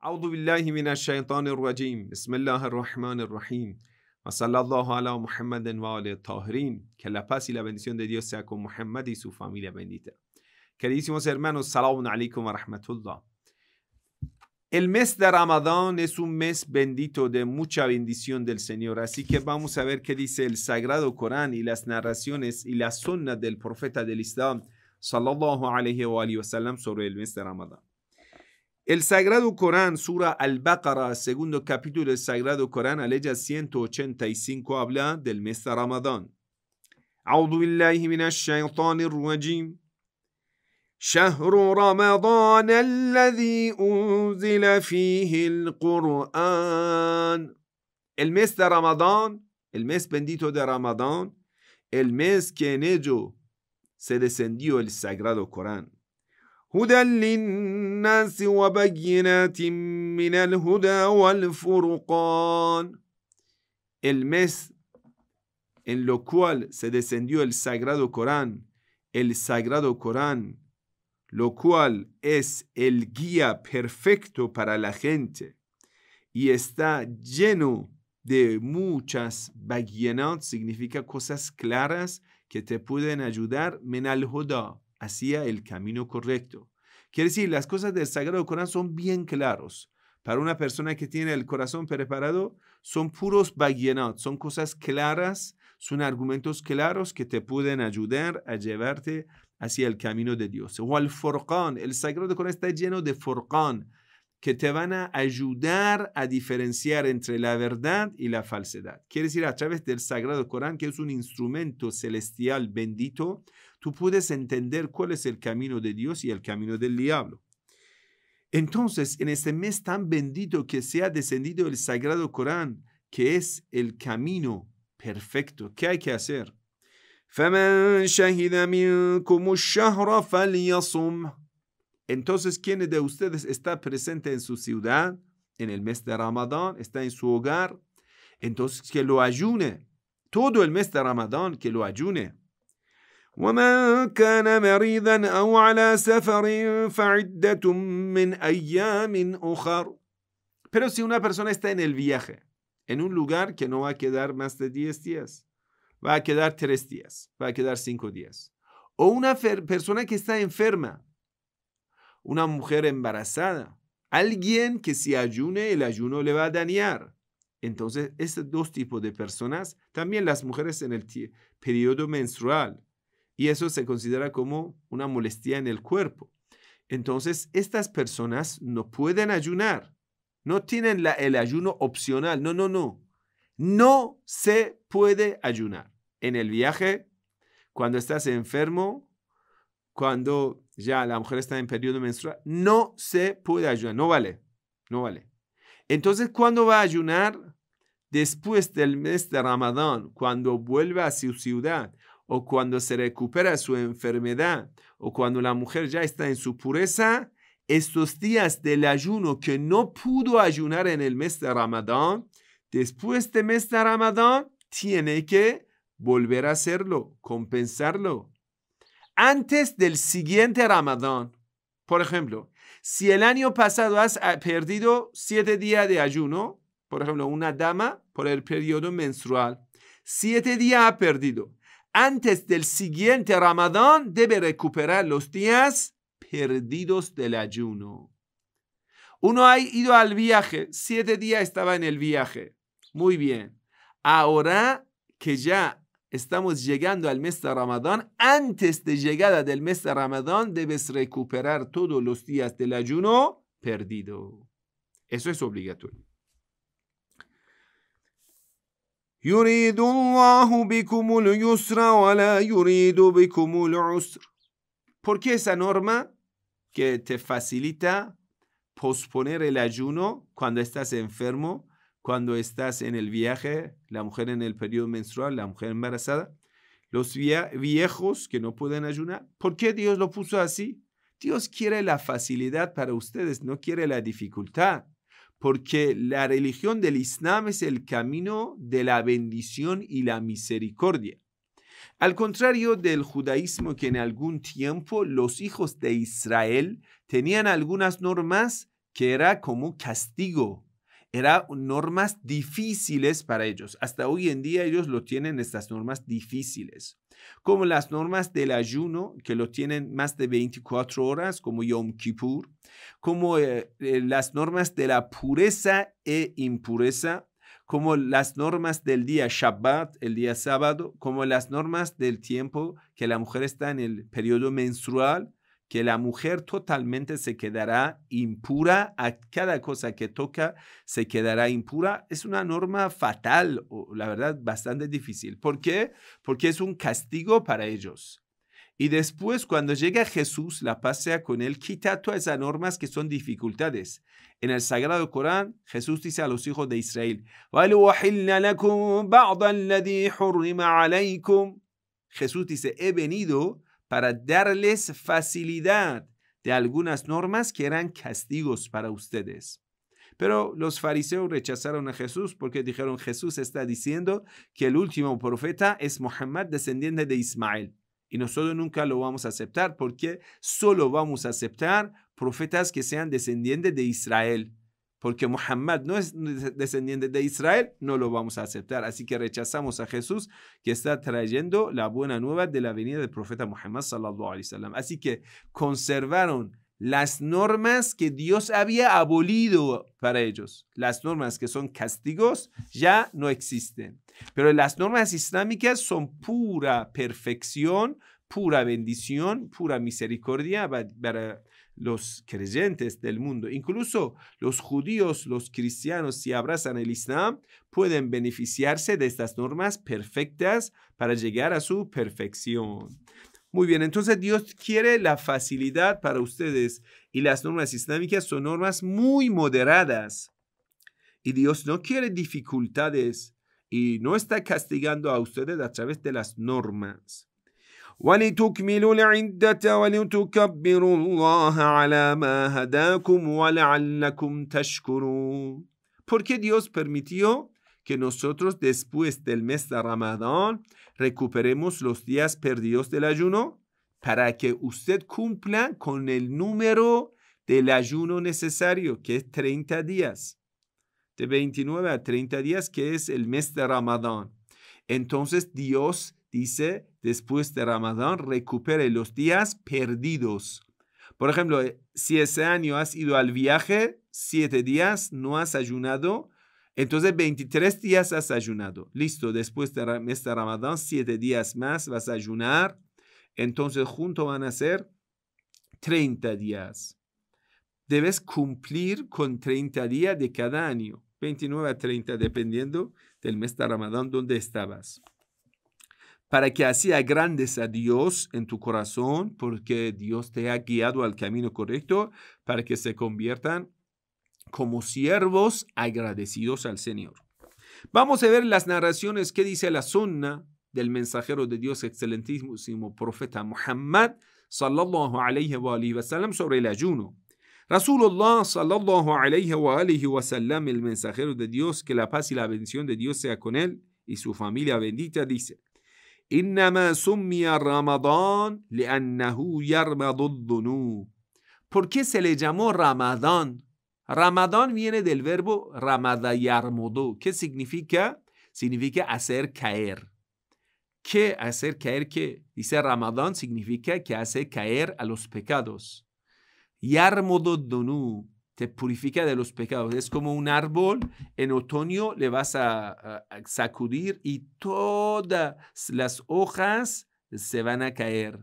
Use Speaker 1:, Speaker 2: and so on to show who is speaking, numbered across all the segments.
Speaker 1: أعوذ بالله من الشيطان الرجيم بسم الله الرحمن الرحيم وصلى الله على محمد وآل الطاهرين que la paz y la bendición de Dios sea con Muhammad y su familia bendita queridísimos hermanos salamu alaikum wa rahmatullah el mes de Ramadán es un mes bendito de mucha bendición del Señor. Así que vamos a ver qué dice el Sagrado Corán y las narraciones y la sunna del profeta del Islam, sallallahu alayhi wa, alayhi wa sallam, sobre el mes de Ramadán. El Sagrado Corán, Sura al-Baqarah, segundo capítulo del Sagrado Corán, aleya 185, habla del mes de Ramadán. أعوذ بالله من الشيطان الرجيم شهر رمضان الذي أنزل fihil quran. El mes de Ramadán, el mes bendito de Ramadán, el mes que en ello se descendió el Sagrado Corán. El mes en lo cual se descendió el Sagrado Corán, el Sagrado Corán, lo cual es el guía perfecto para la gente y está lleno de muchas baguienas, significa cosas claras que te pueden ayudar, huda hacia el camino correcto. Quiere decir, las cosas del Sagrado Corán son bien claros. Para una persona que tiene el corazón preparado, son puros bayenot, son cosas claras, son argumentos claros que te pueden ayudar a llevarte hacia el camino de Dios. O al forcón, el Sagrado Corán está lleno de forcón, que te van a ayudar a diferenciar entre la verdad y la falsedad. Quiere decir, a través del Sagrado Corán, que es un instrumento celestial bendito, tú puedes entender cuál es el camino de Dios y el camino del diablo. Entonces, en este mes tan bendito que se ha descendido el Sagrado Corán, que es el camino perfecto, ¿qué hay que hacer? Entonces, ¿quién de ustedes está presente en su ciudad, en el mes de Ramadán, está en su hogar? Entonces, que lo ayune. Todo el mes de Ramadán, que lo ayune. Pero si una persona está en el viaje, en un lugar que no va a quedar más de 10 días, va a quedar 3 días, va a quedar 5 días. O una persona que está enferma, una mujer embarazada, alguien que si ayune, el ayuno le va a dañar. Entonces, estos dos tipos de personas, también las mujeres en el periodo menstrual, y eso se considera como una molestia en el cuerpo. Entonces, estas personas no pueden ayunar, no tienen el ayuno opcional, no, no, no. No se puede ayunar en el viaje, cuando estás enfermo, cuando ya la mujer está en periodo menstrual, no se puede ayunar, no vale, no vale. Entonces, ¿cuándo va a ayunar? Después del mes de Ramadán, cuando vuelva a su ciudad o cuando se recupera su enfermedad, o cuando la mujer ya está en su pureza, estos días del ayuno que no pudo ayunar en el mes de Ramadán, después de mes de Ramadán, tiene que volver a hacerlo, compensarlo. Antes del siguiente Ramadán, por ejemplo, si el año pasado has ah, perdido siete días de ayuno, por ejemplo, una dama por el periodo menstrual, siete días ha perdido antes del siguiente Ramadán debe recuperar los días perdidos del ayuno. Uno ha ido al viaje, siete días estaba en el viaje. Muy bien. Ahora que ya estamos llegando al mes de Ramadán, antes de llegada del mes de Ramadán debes recuperar todos los días del ayuno perdido. Eso es obligatorio. ¿Por qué esa norma que te facilita posponer el ayuno cuando estás enfermo, cuando estás en el viaje, la mujer en el periodo menstrual, la mujer embarazada, los viejos que no pueden ayunar? ¿Por qué Dios lo puso así? Dios quiere la facilidad para ustedes, no quiere la dificultad porque la religión del Islam es el camino de la bendición y la misericordia. Al contrario del judaísmo que en algún tiempo los hijos de Israel tenían algunas normas que era como castigo, eran normas difíciles para ellos. Hasta hoy en día ellos lo tienen estas normas difíciles como las normas del ayuno, que lo tienen más de 24 horas, como Yom Kippur, como eh, eh, las normas de la pureza e impureza, como las normas del día Shabbat, el día sábado, como las normas del tiempo que la mujer está en el periodo menstrual, que la mujer totalmente se quedará impura, a cada cosa que toca se quedará impura, es una norma fatal, o, la verdad, bastante difícil. ¿Por qué? Porque es un castigo para ellos. Y después, cuando llega Jesús, la pasea con él, quita todas esas normas que son dificultades. En el Sagrado Corán, Jesús dice a los hijos de Israel, Jesús dice, he venido para darles facilidad de algunas normas que eran castigos para ustedes. Pero los fariseos rechazaron a Jesús porque dijeron, Jesús está diciendo que el último profeta es Mohammed, descendiente de Ismael. Y nosotros nunca lo vamos a aceptar porque solo vamos a aceptar profetas que sean descendientes de Israel porque Muhammad no es descendiente de Israel, no lo vamos a aceptar. Así que rechazamos a Jesús que está trayendo la buena nueva de la venida del profeta Muhammad sallallahu Así que conservaron las normas que Dios había abolido para ellos. Las normas que son castigos ya no existen. Pero las normas islámicas son pura perfección pura bendición, pura misericordia para eh, los creyentes del mundo. Incluso los judíos, los cristianos, si abrazan el Islam, pueden beneficiarse de estas normas perfectas para llegar a su perfección. Muy bien, entonces Dios quiere la facilidad para ustedes y las normas islámicas son normas muy moderadas. Y Dios no quiere dificultades y no está castigando a ustedes a través de las normas. Porque Dios permitió que nosotros después del mes de Ramadán recuperemos los días perdidos del ayuno para que usted cumpla con el número del ayuno necesario, que es 30 días. De 29 a 30 días, que es el mes de Ramadán. Entonces Dios dice, después de Ramadán recupere los días perdidos. Por ejemplo, eh, si ese año has ido al viaje, siete días no has ayunado, entonces 23 días has ayunado. Listo, después de este Ramadán, siete días más vas a ayunar. Entonces juntos van a ser 30 días. Debes cumplir con 30 días de cada año, 29 a 30, dependiendo del mes de Ramadán donde estabas para que así agrandes a Dios en tu corazón, porque Dios te ha guiado al camino correcto, para que se conviertan como siervos agradecidos al Señor. Vamos a ver las narraciones que dice la sunna del mensajero de Dios, excelentísimo profeta Muhammad, sallallahu alayhi wa, alayhi wa sallam, sobre el ayuno. Rasulullah sallallahu alayhi wa, wa el mensajero de Dios, que la paz y la bendición de Dios sea con él y su familia bendita, dice, ¿Por qué se le llamó Ramadán? Ramadán viene del verbo ramadayarmudu, que significa significa hacer caer. ¿Qué hacer caer qué? Dice Ramadán significa que hace caer a los pecados. dunu te purifica de los pecados. Es como un árbol, en otoño le vas a, sacudir y todas las hojas se van a caer.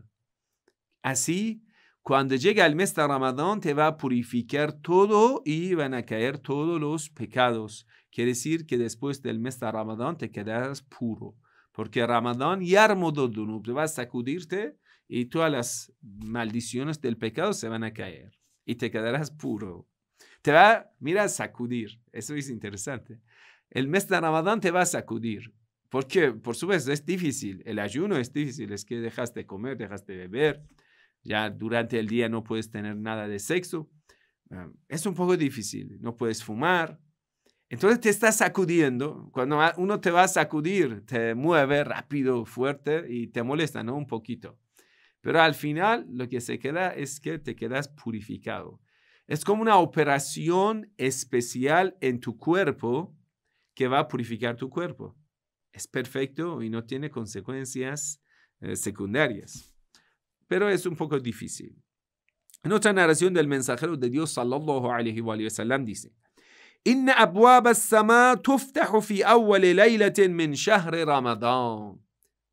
Speaker 1: Así, cuando llega el mes de Ramadán, te va a purificar todo y van a caer todos los pecados. Quiere decir que después del mes de Ramadán te quedarás puro, porque Ramadán Armododunub te va a sacudirte y todas las maldiciones del pecado se van a caer y te quedarás puro te va, mira, sacudir. Eso es interesante. El mes de Ramadán te va a sacudir. Porque, por su vez, es difícil. El ayuno es difícil. Es que dejas de comer, dejas de beber. Ya durante el día no puedes tener nada de sexo. Ah, es un poco difícil. No puedes fumar. Entonces te está sacudiendo. Cuando uno te va a sacudir, te mueve rápido, fuerte y te molesta, ¿no? Un poquito. Pero al final lo que se queda es que te quedas purificado. Es como una operación especial en tu cuerpo que va a purificar tu cuerpo. Es perfecto y no tiene consecuencias eh, secundarias, pero es un poco difícil. En otra narración del mensajero de Dios, sallallahu alayhi wa sallam, dice,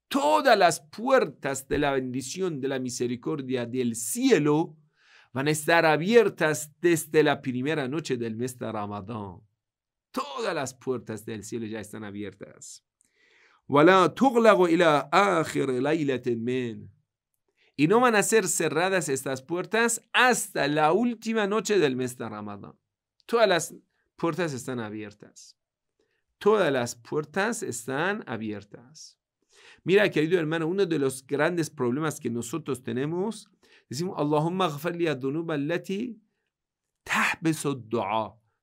Speaker 1: Todas las puertas de la bendición, de la misericordia del cielo van a estar abiertas desde la primera noche del mes de Ramadán. Todas las puertas del cielo ya están abiertas. Y no van a ser cerradas estas puertas hasta la última noche del mes de Ramadán. Todas las puertas están abiertas. Todas las puertas están abiertas. Mira, querido hermano, uno de los grandes problemas que nosotros tenemos Dicimos,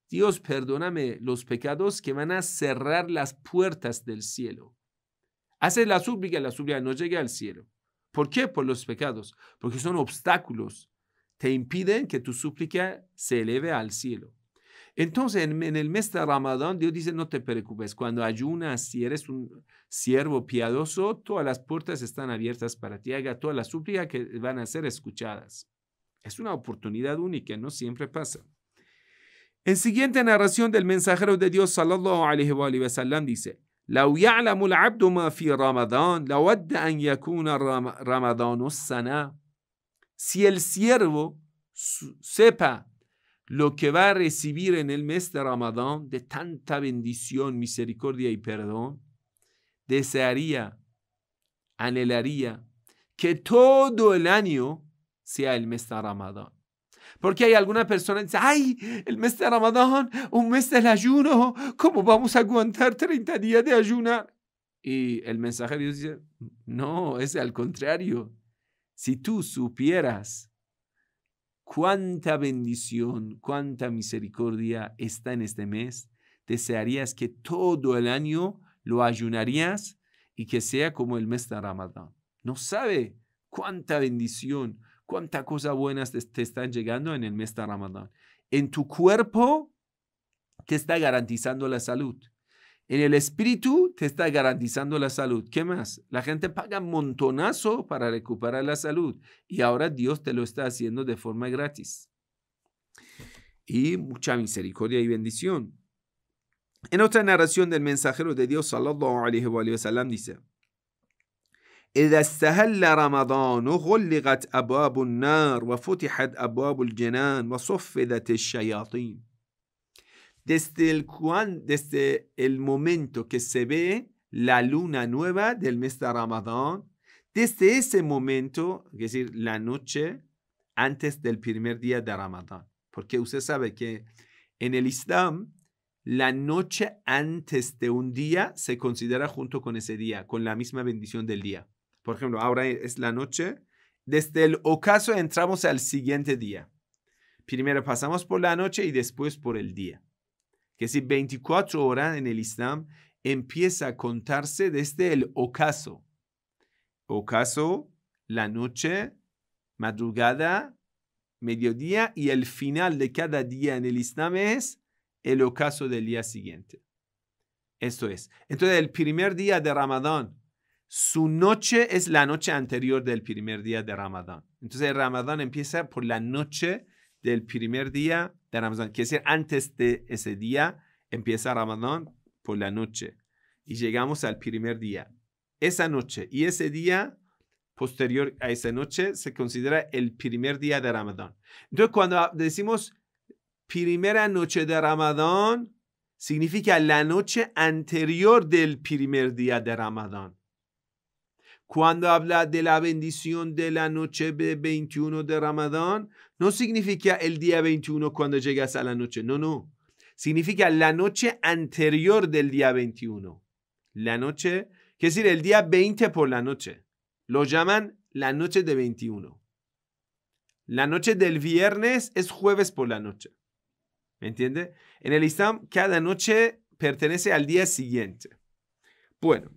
Speaker 1: Dios, perdóname los pecados que van a cerrar las puertas del cielo. Hace la súplica, la súplica no llega al cielo. ¿Por qué? Por los pecados. Porque son obstáculos. Te impiden que tu súplica se eleve al cielo. Entonces, en, el mes de Ramadán, Dios dice, no te preocupes, cuando ayunas, si eres un siervo piadoso, todas las puertas están abiertas para ti, haga todas las súplicas que van a ser escuchadas. Es una oportunidad única, no siempre pasa. En siguiente narración del mensajero de Dios, sallallahu alayhi wa sallam, dice, لو يعلم العبد ما si el siervo sepa lo que va a recibir en el mes de Ramadán de tanta bendición, misericordia y perdón, desearía, anhelaría que todo el año sea el mes de Ramadán. Porque hay alguna persona que dice, ay, el mes de Ramadán, un mes del ayuno, ¿cómo vamos a aguantar 30 días de ayunar? Y el mensajero dice, no, es al contrario. Si tú supieras cuánta bendición, cuánta misericordia está en este mes. Desearías que todo el año lo ayunarías y que sea como el mes de Ramadán. No sabe cuánta bendición, cuántas cosas buenas te, te, están llegando en el mes de Ramadán. En tu cuerpo te está garantizando la salud. En el espíritu te está garantizando la salud. ¿Qué más? La gente paga montonazo para recuperar la salud y ahora Dios te lo está haciendo de forma gratis. Y mucha misericordia y bendición. En otra narración del mensajero de Dios, sallallahu alayhi wa sallam, dice, wa desde el, desde el momento que se ve la luna nueva del mes de Ramadán, desde ese momento, es decir, la noche antes del primer día de Ramadán. Porque usted sabe que en el Islam, la noche antes de un día se considera junto con ese día, con la misma bendición del día. Por ejemplo, ahora es la noche. Desde el ocaso entramos al siguiente día. Primero pasamos por la noche y después por el día que si 24 horas en el Islam empieza a contarse desde el ocaso. Ocaso, la noche, madrugada, mediodía y el final de cada día en el Islam es el ocaso del día siguiente. Esto es. Entonces, el primer día de Ramadán, su noche es la noche anterior del primer día de Ramadán. Entonces, el Ramadán empieza por la noche del primer día de Ramadán, Quiere decir, antes de ese día empieza Ramadán por la noche y llegamos al primer día. Esa noche y ese día posterior a esa noche se considera el primer día de Ramadán. Entonces, cuando decimos primera noche de Ramadán, significa la noche anterior del primer día de Ramadán cuando habla de la bendición de la noche de 21 de Ramadán, no significa el día 21 cuando llegas a la noche, no, no. Significa la noche anterior del día 21. La noche, que decir, el día 20 por la noche. Lo llaman la noche de 21. La noche del viernes es jueves por la noche. ¿Me entiende? En el Islam, cada noche pertenece al día siguiente. Bueno,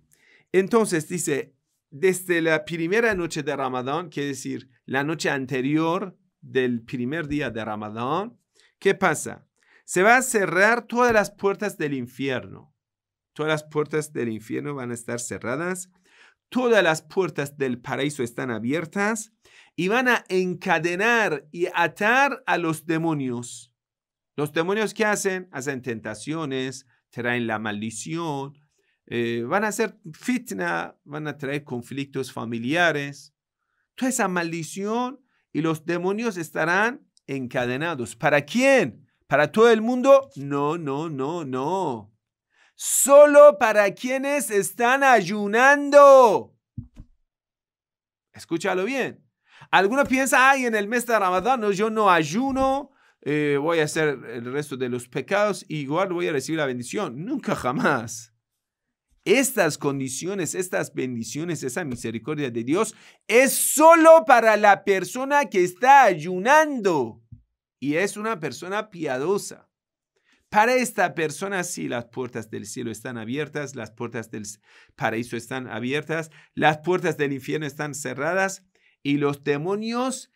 Speaker 1: entonces dice, desde la primera noche de Ramadán, quiere decir, la noche anterior del primer día de Ramadán, ¿qué pasa? Se van a cerrar todas las puertas del infierno. Todas las puertas del infierno van a estar cerradas. Todas las puertas del paraíso están abiertas y van a encadenar y atar a los demonios. Los demonios ¿qué hacen, hacen tentaciones, traen la maldición, eh, van a hacer fitna, van a traer conflictos familiares. Toda esa maldición y los demonios estarán encadenados. ¿Para quién? ¿Para todo el mundo? No, no, no, no. Solo para quienes están ayunando. Escúchalo bien. Algunos piensan, ay, en el mes de Ramadán, no, yo no ayuno, eh, voy a hacer el resto de los pecados igual voy a recibir la bendición. Nunca jamás. Estas condiciones, estas bendiciones, esa misericordia de Dios es solo para la persona que está ayunando y es una persona piadosa. Para esta persona sí las puertas del cielo están abiertas, las puertas del paraíso están abiertas, las puertas del infierno están cerradas y los demonios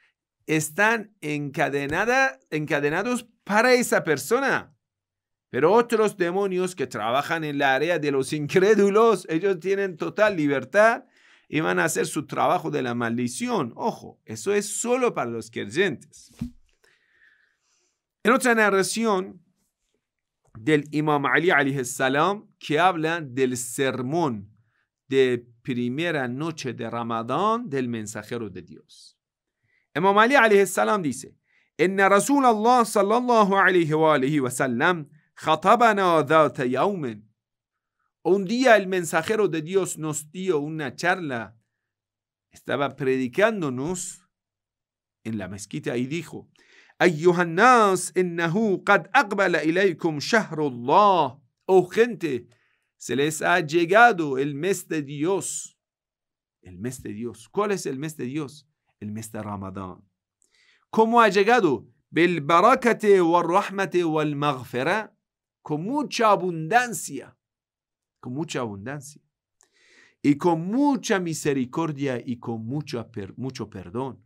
Speaker 1: están encadenada, encadenados para esa persona. Pero otros demonios que trabajan en la área de los incrédulos, ellos tienen total libertad y van a hacer su trabajo de la maldición. Ojo, eso es solo para los creyentes. En otra narración del Imam Ali salam que habla del sermón de primera noche de Ramadán del mensajero de Dios. Imam Ali salam dice, en Rasul sallallahu alayhi wa sallam un día el mensajero de Dios nos dio una charla, estaba predicándonos en la mezquita y dijo, Oh gente, se les ha llegado el mes de Dios. El mes de Dios. ¿Cuál es el mes de Dios? El mes de Ramadán. ¿Cómo ha llegado? o al Marfera con mucha abundancia, con mucha abundancia, y con mucha misericordia y con mucho, mucho perdón.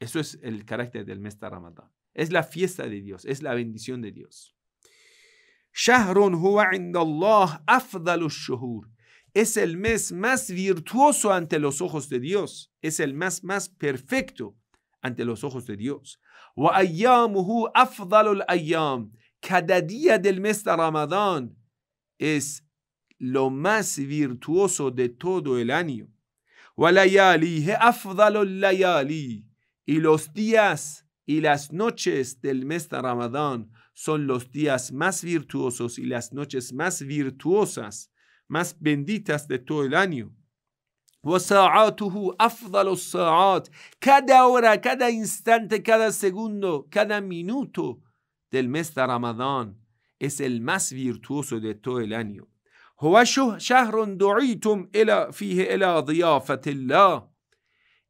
Speaker 1: Eso es el carácter del mes de Ramadán. Es la fiesta de Dios, es la bendición de Dios. Shahrun huwa Es el mes más virtuoso ante los ojos de Dios. Es el mes más perfecto ante los ojos de Dios. Wa ayyamuhu cada día del mes de Ramadán es lo más virtuoso de todo el año. Y los días y las noches del mes de Ramadán son los días más virtuosos y las noches más virtuosas, más benditas de todo el año. Cada hora, cada instante, cada segundo, cada minuto del mes de Ramadán es el más virtuoso de todo el año.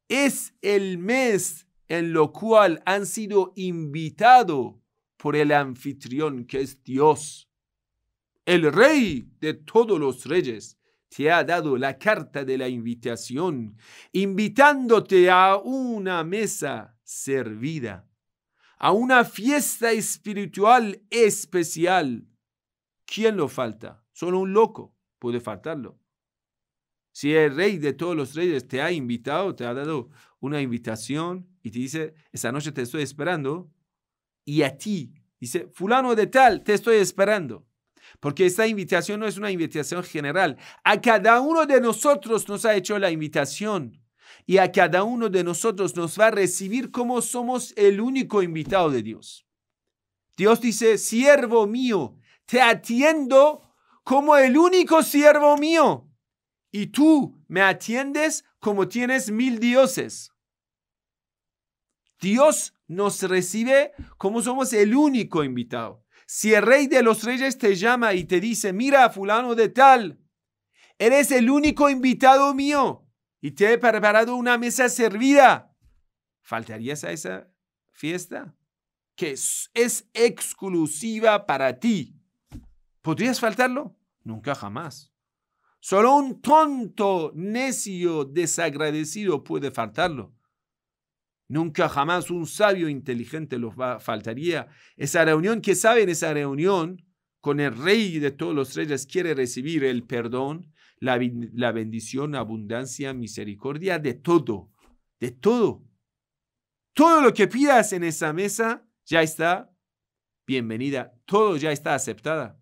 Speaker 1: Es el mes en lo cual han sido invitados por el anfitrión que es Dios. El rey de todos los reyes te ha dado la carta de la invitación, invitándote a una mesa servida a una fiesta espiritual especial, ¿quién lo falta? Solo un loco puede faltarlo. Si el rey de todos los reyes te ha invitado, te ha dado una invitación y te dice, esta noche te estoy esperando, y a ti, dice, fulano de tal, te estoy esperando. Porque esta invitación no es una invitación general. A cada uno de nosotros nos ha hecho la invitación y a cada uno de nosotros nos va a recibir como somos el único invitado de Dios. Dios dice, siervo mío, te atiendo como el único siervo mío. Y tú me atiendes como tienes mil dioses. Dios nos recibe como somos el único invitado. Si el rey de los reyes te llama y te dice, mira fulano de tal, eres el único invitado mío y te he preparado una mesa servida. ¿Faltarías a esa fiesta? Que es, exclusiva para ti. ¿Podrías faltarlo? Nunca jamás. Solo un tonto, necio, desagradecido puede faltarlo. Nunca jamás un sabio inteligente los faltaría. Esa reunión que sabe en esa reunión con el rey de todos los reyes quiere recibir el perdón, la, la bendición, abundancia, misericordia de todo, de todo. Todo lo que pidas en esa mesa ya está bienvenida, todo ya está aceptada.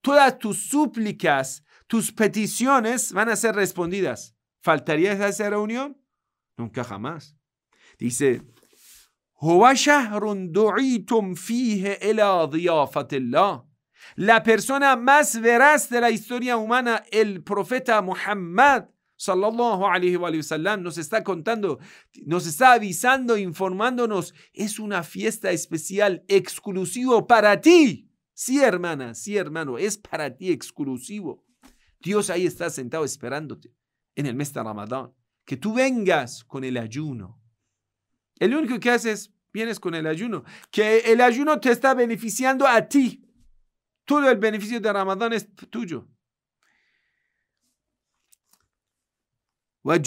Speaker 1: Todas tus súplicas, tus peticiones van a ser respondidas. ¿Faltaría esa reunión? Nunca jamás. Dice, la persona más veraz de la historia humana, el profeta Muhammad, sallallahu wa nos está contando, nos está avisando, informándonos, es una fiesta especial, exclusivo para ti. Sí, hermana, sí, hermano, es para ti exclusivo. Dios ahí está sentado esperándote en el mes de Ramadán, que tú vengas con el ayuno. El único que haces, vienes con el ayuno, que el ayuno te está beneficiando a ti. Todo el beneficio de Ramadán es tuyo. Ya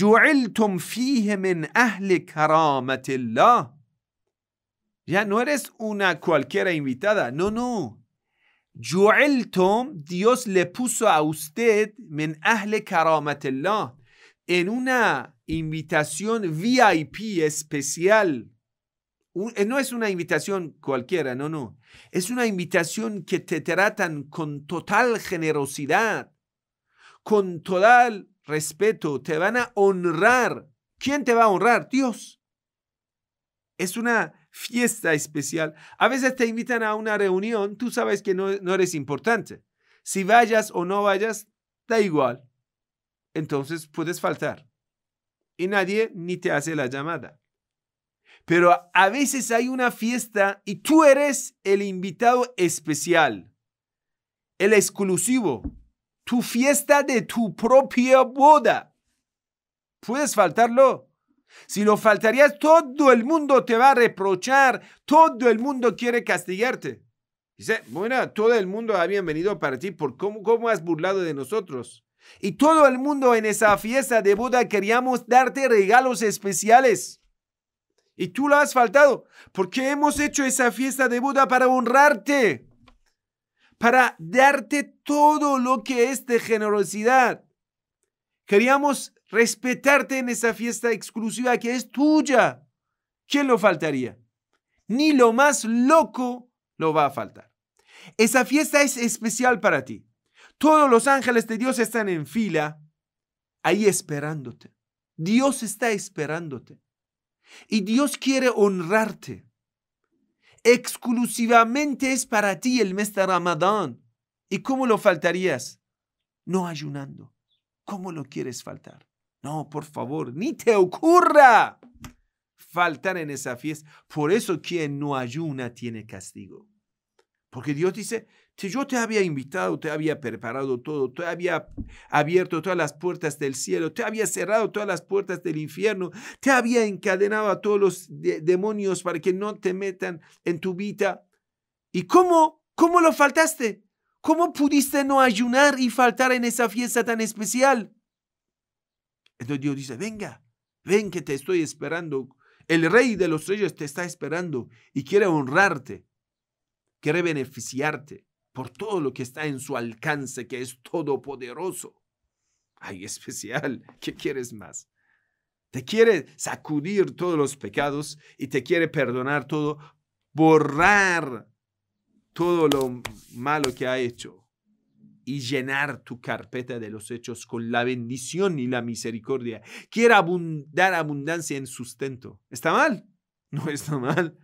Speaker 1: no eres una cualquiera invitada. No, no. Ju'iltum, Dios le puso a usted mi ahle karamatillah en una invitación VIP especial. Eh, no es una invitación cualquiera, no, no. Es una invitación que te tratan con total generosidad, con total respeto. Te van a honrar. ¿Quién te va a honrar? Dios. Es una fiesta especial. A veces te invitan a una reunión, tú sabes que no, no eres importante. Si vayas o no vayas, da igual. Entonces puedes faltar. Y nadie ni te hace la llamada. Pero a veces hay una fiesta y tú eres el invitado especial, el exclusivo, tu fiesta de tu propia boda. ¿Puedes faltarlo? Si lo faltarías, todo el mundo te va a reprochar, todo el mundo quiere castigarte. Dice, bueno, todo el mundo ha venido para ti por cómo, cómo has burlado de nosotros. Y todo el mundo en esa fiesta de boda queríamos darte regalos especiales y tú lo has faltado, porque hemos hecho esa fiesta de boda para honrarte, para darte todo lo que es de generosidad. Queríamos respetarte en esa fiesta exclusiva que es tuya. ¿Quién lo faltaría? Ni lo más loco lo va a faltar. Esa fiesta es especial para ti. Todos los ángeles de Dios están en fila, ahí esperándote. Dios está esperándote. Y Dios quiere honrarte. Exclusivamente es para ti el mes de Ramadán. ¿Y cómo lo faltarías? No ayunando. ¿Cómo lo quieres faltar? No, por favor, ni te ocurra faltar en esa fiesta. Por eso quien no ayuna tiene castigo. Porque Dios dice, si yo te había invitado, te había preparado todo, te había abierto todas las puertas del cielo, te había cerrado todas las puertas del infierno, te había encadenado a todos los demonios para que no te metan en tu vida. ¿Y cómo? ¿Cómo lo faltaste? ¿Cómo pudiste no ayunar y faltar en esa fiesta tan especial? Entonces Dios dice, venga, ven que te estoy esperando. El rey de los reyes te está esperando y quiere honrarte, quiere beneficiarte por todo lo que está en su alcance, que es todopoderoso. Ay, especial, ¿qué quieres más? Te quiere sacudir todos los pecados y te quiere perdonar todo, borrar todo lo malo que ha hecho y llenar tu carpeta de los hechos con la bendición y la misericordia. Quiere dar abundancia en sustento. ¿Está mal? No está mal.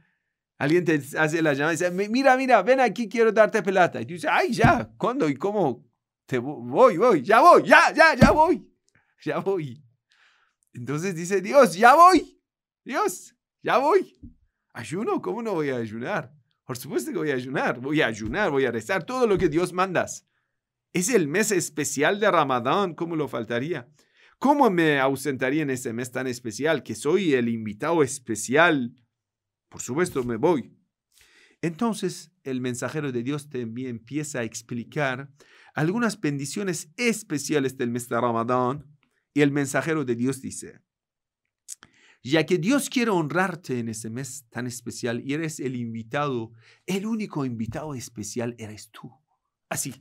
Speaker 1: Alguien te hace la llamada y dice, mira, mira, ven aquí, quiero darte pelota. Y tú dices, ay, ya, ¿cuándo y cómo? Te voy, voy, ya voy, ya, ya, ya voy, ya voy. Entonces dice, Dios, ya voy, Dios, ya voy. Ayuno, ¿cómo no voy a ayunar? Por supuesto que voy a ayunar, voy a ayunar, voy a rezar, todo lo que Dios mandas. Es el mes especial de Ramadán, ¿cómo lo faltaría? ¿Cómo me ausentaría en ese mes tan especial que soy el invitado especial por supuesto, me voy. Entonces el mensajero de Dios también empieza a explicar algunas bendiciones especiales del mes de Ramadán y el mensajero de Dios dice, ya que Dios quiere honrarte en ese mes tan especial y eres el invitado, el único invitado especial eres tú. Así,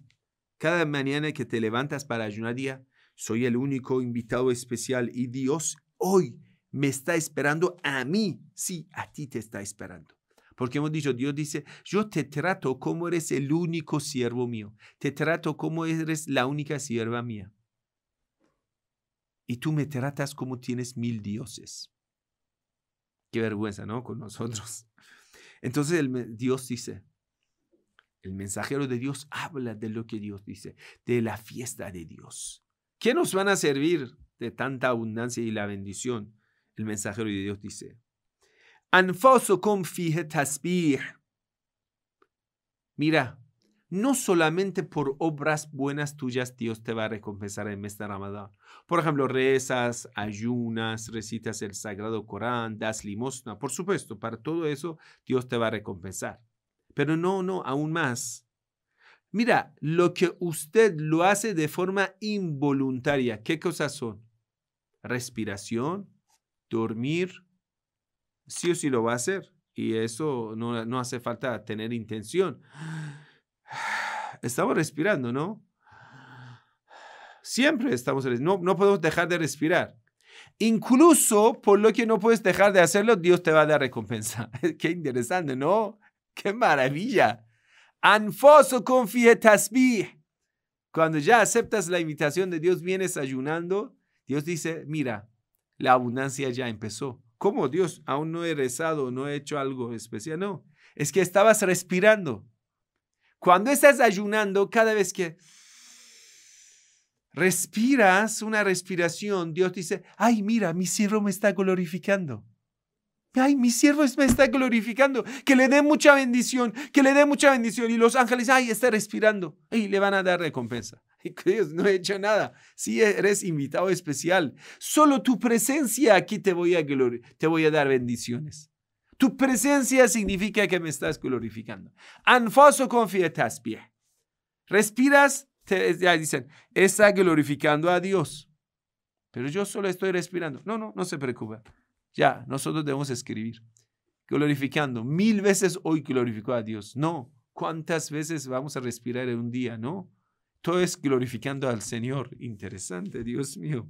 Speaker 1: cada mañana que te levantas para ayunar día, soy el único invitado especial y Dios hoy me está esperando a mí. Sí, a ti te está esperando. Porque hemos dicho, Dios dice, yo te trato como eres el único siervo mío. Te trato como eres la única sierva mía. Y tú me tratas como tienes mil dioses. Qué vergüenza, ¿no? Con nosotros. Entonces el, Dios dice, el mensajero de Dios habla de lo que Dios dice, de la fiesta de Dios. ¿Qué nos van a servir de tanta abundancia y la bendición? el mensajero de Dios dice, Mira, no solamente por obras buenas tuyas Dios te va a recompensar en mes este Ramadán. Por ejemplo, rezas, ayunas, recitas el Sagrado Corán, das limosna. Por supuesto, para todo eso Dios te va a recompensar. Pero no, no, aún más. Mira, lo que usted lo hace de forma involuntaria, ¿qué cosas son? Respiración, dormir, sí o sí lo va a hacer. Y eso no, hace falta tener intención. Estamos respirando, ¿no? Siempre estamos, no, no podemos dejar de respirar. Incluso por lo que no puedes dejar de hacerlo, Dios te va a dar recompensa. Qué interesante, ¿no? Qué maravilla. Anfoso confietas mi. Cuando ya aceptas la invitación de Dios, vienes ayunando. Dios dice, mira, la abundancia ya empezó. ¿Cómo Dios? Aún no he rezado, no he hecho algo especial. No, es que estabas respirando. Cuando estás ayunando, cada vez que respiras una respiración, Dios dice, ay, mira, mi siervo me está glorificando. Ay, mi siervo me está glorificando. Que le dé mucha bendición, que le dé mucha bendición. Y los ángeles, ay, está respirando. Y le van a dar recompensa. no he hecho nada. Sí eres invitado especial. Solo tu presencia aquí te voy a te voy a dar bendiciones. Tu presencia significa que me estás glorificando. Anfoso confietas pie. Respiras, ya dicen, está glorificando a Dios. Pero yo solo estoy respirando. No, no, no se preocupe. Ya, nosotros debemos escribir. Glorificando. Mil veces hoy glorificó a Dios. No. ¿Cuántas veces vamos a respirar en un día? No. Todo es glorificando al Señor. Interesante, Dios mío.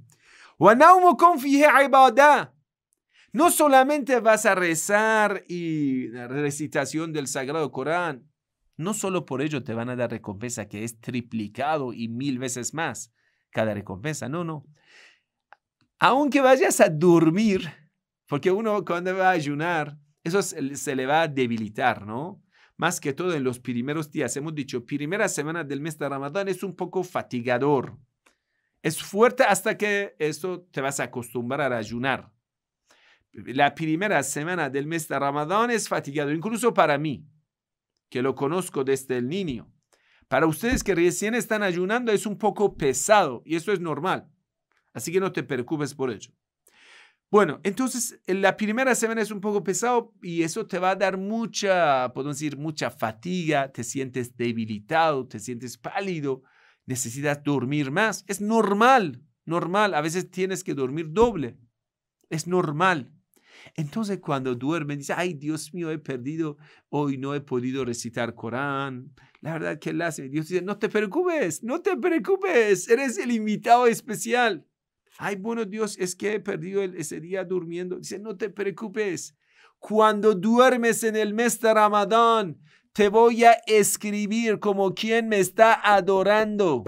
Speaker 1: No solamente vas a rezar y la recitación del Sagrado Corán, no solo por ello te van a dar recompensa que es triplicado y mil veces más cada recompensa, no, no. Aunque vayas a dormir, porque uno cuando va a ayunar, eso se le va a debilitar, ¿no? más que todo en los primeros días. Hemos dicho, primera semana del mes de Ramadán es un poco fatigador. Es fuerte hasta que eso te vas a acostumbrar a ayunar. La primera semana del mes de Ramadán es fatigador. incluso para mí, que lo conozco desde el niño. Para ustedes que recién están ayunando es un poco pesado y eso es normal. Así que no te preocupes por ello. Bueno, entonces eh, la primera semana es un poco pesado y eso te va a dar mucha, podemos decir, mucha fatiga, te sientes debilitado, te sientes pálido, necesitas dormir más. Es normal, normal. A veces tienes que dormir doble. Es normal. Entonces cuando duermen, dices, ay Dios mío, he perdido, hoy no he podido recitar Corán. La verdad que hace. Dios dice, no te preocupes, no te preocupes, eres el invitado especial ay, bueno Dios, es que he perdido ese día durmiendo. Dice, no te preocupes. Cuando duermes en el mes de Ramadán, te voy a escribir como quien me está adorando.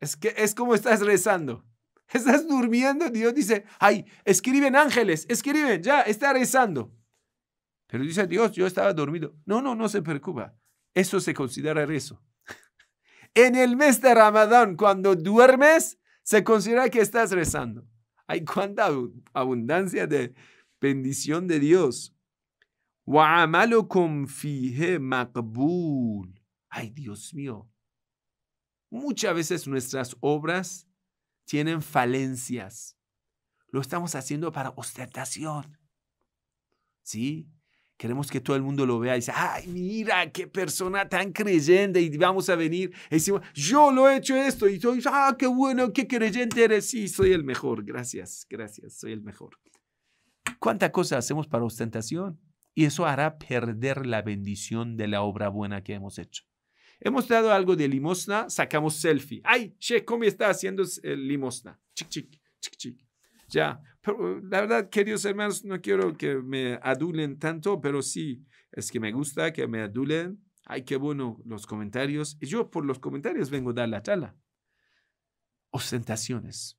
Speaker 1: Es que es como estás rezando. Estás durmiendo, Dios dice, ay, escriben ángeles, escriben, ya, está rezando. Pero dice Dios, yo estaba dormido. No, no, no se preocupa. Eso se considera rezo. en el mes de Ramadán, cuando duermes, se considera que estás rezando. Hay cuánta abundancia de bendición de Dios. Ay, Dios mío. Muchas veces nuestras obras tienen falencias. Lo estamos haciendo para ostentación. ¿Sí? Queremos que todo el mundo lo vea y dice, ay, mira, qué persona tan creyente y vamos a venir. Y decimos, yo lo he hecho esto y soy, ah, qué bueno, qué creyente eres. Sí, soy el mejor. Gracias, gracias, soy el mejor. ¿Cuánta cosa hacemos para ostentación? Y eso hará perder la bendición de la obra buena que hemos hecho. Hemos dado algo de limosna, sacamos selfie. Ay, che, ¿cómo está haciendo limosna? Chic, chic, chic, chic. Ya, eh, la verdad, queridos hermanos, no quiero que me adulen tanto, pero sí, es que me gusta que me adulen. Ay, qué bueno los comentarios. Y yo por los comentarios vengo a dar la charla. Ostentaciones.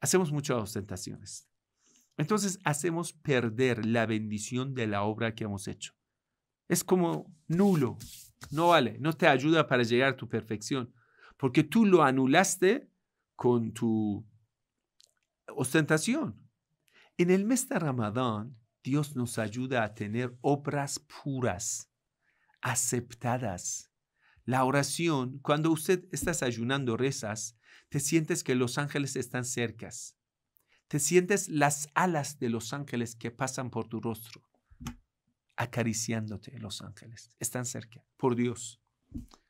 Speaker 1: Hacemos muchas ostentaciones. Entonces hacemos perder la bendición de la obra que hemos hecho. Es como nulo, no vale, no te ayuda para llegar a tu perfección, porque tú lo anulaste con tu ostentación. En el mes de Ramadán, Dios nos ayuda a tener obras puras, aceptadas. La oración, cuando usted estás ayunando, rezas, te sientes que los ángeles están cercas. Te sientes las alas de los ángeles que pasan por tu rostro, acariciándote los ángeles. Están cerca, por Dios.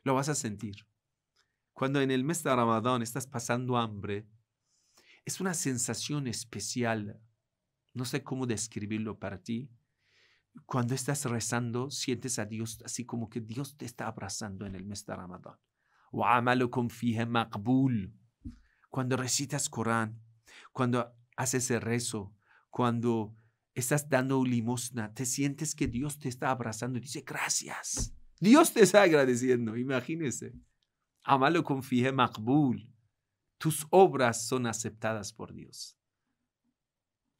Speaker 1: Lo vas a sentir. Cuando en el mes de Ramadán estás pasando hambre, es una sensación especial no sé cómo describirlo para ti. Cuando estás rezando, sientes a Dios así como que Dios te está abrazando en el mes de Ramadán. Cuando recitas Corán, cuando haces el rezo, cuando estás dando limosna, te sientes que Dios te está abrazando y dice gracias. Dios te está agradeciendo, imagínese. Amalo confíe maqbul. Tus obras son aceptadas por Dios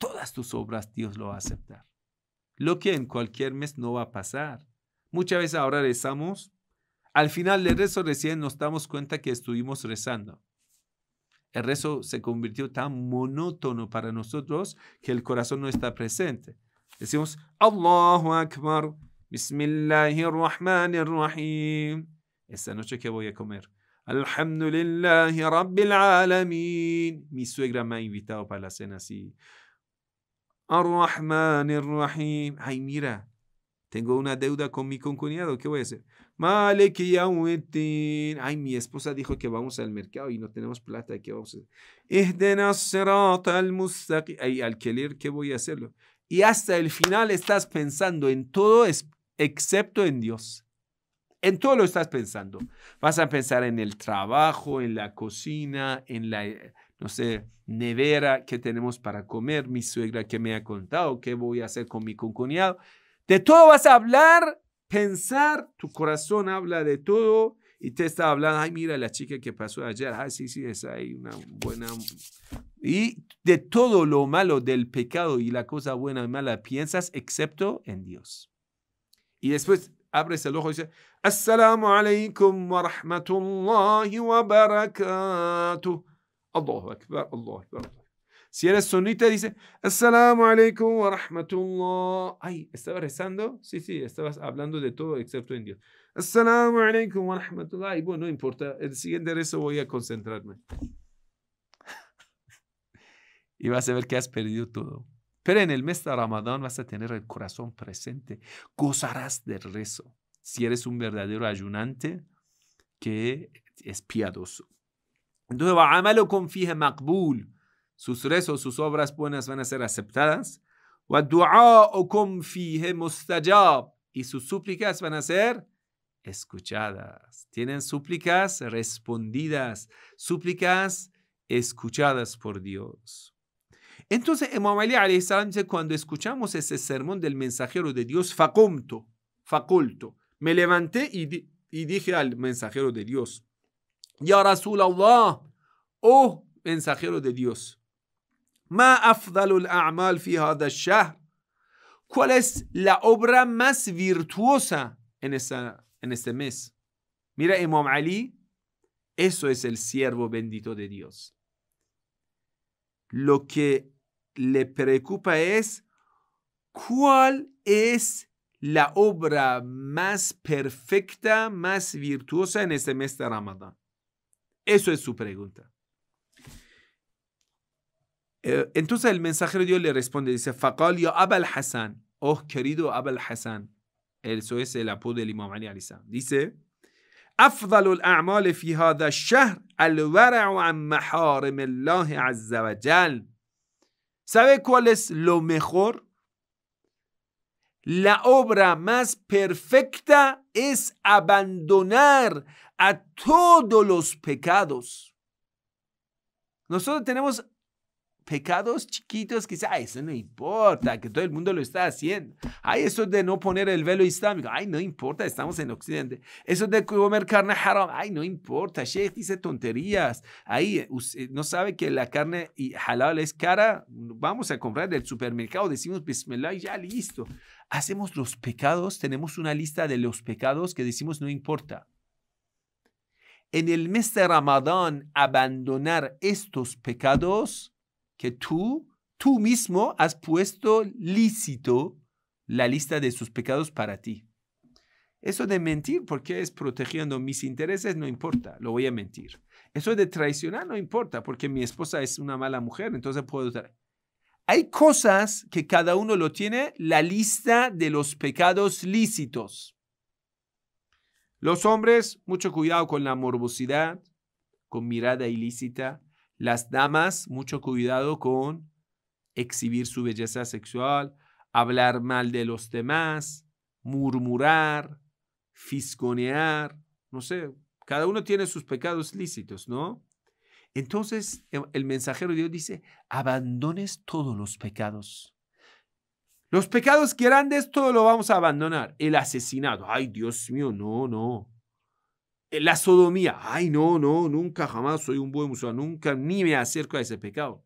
Speaker 1: todas tus obras Dios lo va a aceptar. Lo que en cualquier mes no va a pasar. Muchas veces ahora rezamos, al final del rezo recién nos damos cuenta que estuvimos rezando. El rezo se convirtió tan monótono para nosotros que el corazón no está presente. Decimos, Allahu Akbar, Esta noche que voy a comer. Rabbil Mi suegra me ha invitado para la cena así rahman Ay, mira, tengo una deuda con mi concuñado, ¿qué voy a hacer? Malek Ay, mi esposa dijo que vamos al mercado y no tenemos plata, ¿qué vamos a hacer? Ay, al querer, ¿qué voy a hacerlo? Y hasta el final estás pensando en todo excepto en Dios. En todo lo estás pensando. Vas a pensar en el trabajo, en la cocina, en la no sé, nevera que tenemos para comer, mi suegra que me ha contado qué voy a hacer con mi concuñado. De todo vas a hablar, pensar, tu corazón habla de todo y te está hablando, ay, mira la chica que pasó ayer, ay, sí, sí, es ahí, una buena... Y de todo lo malo del pecado y la cosa buena y mala piensas, excepto en Dios. Y después abres el ojo y dices, Assalamu alaikum wa rahmatullahi wa barakatuh. Allahu Allahu Si eres sunita, dice, Assalamu alaikum wa rahmatullah. Ay, estaba rezando? Sí, sí, estabas hablando de todo excepto en Dios. Assalamu alaikum wa rahmatullah. bueno, no importa, el siguiente rezo voy a concentrarme. y vas a ver que has perdido todo. Pero en el mes de Ramadán vas a tener el corazón presente. Gozarás del rezo. Si eres un verdadero ayunante que es piadoso. Entonces, Sus rezos, sus obras buenas van a ser aceptadas. Y sus súplicas van a ser escuchadas. Tienen súplicas respondidas, súplicas escuchadas por Dios. Entonces, Imam Ali cuando escuchamos ese sermón del mensajero de Dios, me levanté y dije al mensajero de Dios, ya Rasulallah, oh mensajero de Dios, ¿Cuál es la obra más virtuosa en, en este mes? Mira, Imam Ali, eso es el siervo bendito de Dios. Lo que le preocupa es cuál es la obra más perfecta, más virtuosa en este mes de Ramadán. Eso es su pregunta. Eh, entonces el mensajero de Dios le responde, dice, Fakal ya Abel Hassan, oh querido Abel Hassan, eso es el apodo del Imam Ali Alisa. Dice, ¿Sabe cuál es lo mejor? La obra más perfecta es abandonar a todos los pecados. Nosotros tenemos pecados chiquitos que ay, eso no importa, que todo el mundo lo está haciendo. Ay, eso de no poner el velo islámico, ay, no importa, estamos en Occidente. Eso de comer carne haram, ay, no importa, Sheikh dice tonterías. Ay, eh, no sabe que la carne halal es cara, vamos a comprar del supermercado, decimos bismillah ya listo. Hacemos los pecados, tenemos una lista de los pecados que decimos no importa en el mes de Ramadán abandonar estos pecados que tú, tú mismo has puesto lícito la lista de sus pecados para ti. Eso de mentir, porque es protegiendo mis intereses, no importa, lo voy a mentir. Eso de traicionar, no importa, porque mi esposa es una mala mujer, entonces puedo... Hay cosas que cada uno lo tiene, la lista de los pecados lícitos. Los hombres, mucho cuidado con la morbosidad, con mirada ilícita. Las damas, mucho cuidado con exhibir su belleza sexual, hablar mal de los demás, murmurar, fisconear, no sé, cada uno tiene sus pecados lícitos, ¿no? Entonces el mensajero de Dios dice, abandones todos los pecados los pecados grandes, esto lo vamos a abandonar. El asesinato, ay Dios mío, no, no. La sodomía, ay no, no, nunca jamás soy un buen musulmán, nunca ni me acerco a ese pecado.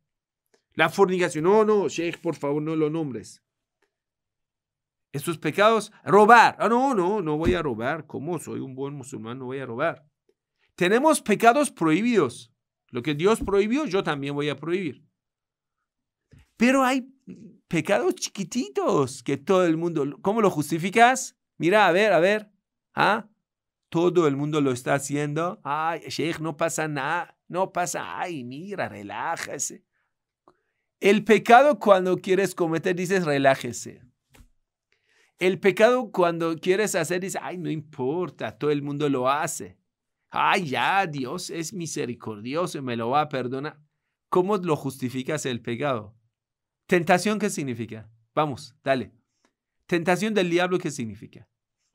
Speaker 1: La fornicación, no, no, Sheikh, por favor, no lo nombres. Estos pecados, robar, ah, no, no, no voy a robar. ¿Cómo soy un buen musulmán? No voy a robar. Tenemos pecados prohibidos. Lo que Dios prohibió, yo también voy a prohibir. Pero hay pecados chiquititos que todo el mundo, ¿cómo lo justificas? Mira, a ver, a ver, ¿ah? Todo el mundo lo está haciendo. Ay, Sheikh, no pasa nada, no pasa, ay, mira, relájese. El pecado cuando quieres cometer dices, relájese. El pecado cuando quieres hacer dices, ay, no importa, todo el mundo lo hace. Ay, ya, Dios es misericordioso, me lo va a perdonar. ¿Cómo lo justificas el pecado? ¿Tentación qué significa? Vamos, dale. ¿Tentación del diablo qué significa?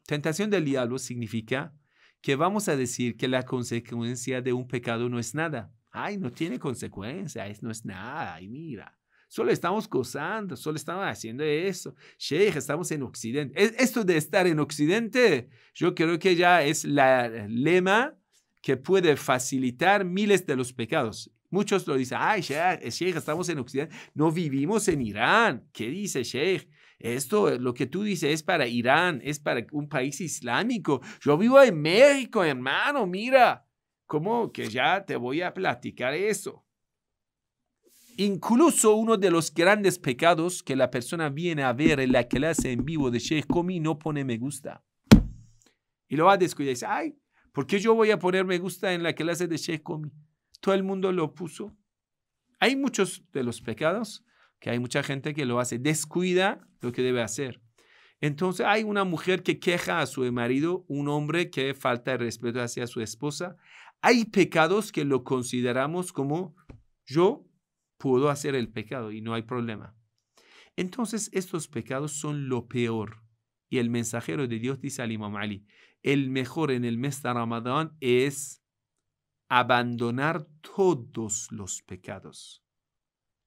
Speaker 1: Tentación del diablo significa que vamos a decir que la consecuencia de un pecado no es nada. Ay, no tiene consecuencia, no es nada, ay, mira. Solo estamos gozando, solo estamos haciendo eso. Che, estamos en Occidente. esto de estar en Occidente, yo creo que ya es la lema que puede facilitar miles de los pecados. Muchos lo dicen, ay, Sheikh, estamos en Occidente. No vivimos en Irán. ¿Qué dice Sheikh? Esto, eh, lo que tú dices es para Irán, es para un país islámico. Yo vivo en México, hermano, mira. ¿Cómo que ya te voy a platicar eso? Incluso uno de los grandes pecados que la persona viene a ver en la clase en vivo de Sheikh Komi no pone me gusta. Y lo va a descuidar y dice, ay, ¿por qué yo voy a poner me gusta en la clase de Sheikh Komi? todo el mundo lo puso. Hay muchos de los pecados que hay mucha gente que lo hace, descuida lo que debe hacer. Entonces hay una mujer que queja a su marido, un hombre que falta de respeto hacia su esposa. Hay pecados que lo consideramos como yo puedo hacer el pecado y no hay problema. Entonces estos pecados son lo peor. Y el mensajero de Dios dice al Imam Ali, el mejor en el mes de Ramadán es abandonar todos los pecados.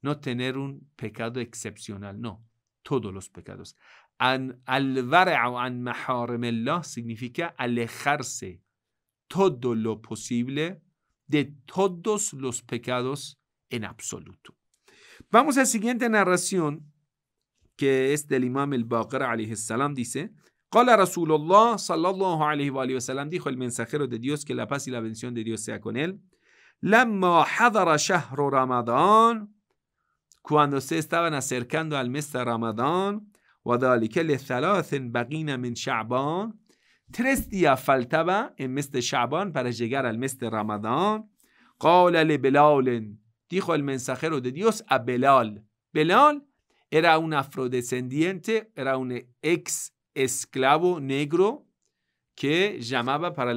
Speaker 1: No tener un pecado excepcional, no, todos los pecados. al an significa alejarse todo lo posible de todos los pecados en absoluto. Vamos a la siguiente narración que es del Imam al-Baqir, dice, dijo el mensajero de Dios, que la paz y la bendición de Dios sea con él. Lamma shahru cuando se estaban acercando al mes de Ramadán, tres días faltaba en mes de Shaban para llegar al mes de Ramadán. dijo el mensajero de Dios a Belal. Belal era un afrodescendiente, era un ex esclavo negro que llamaba para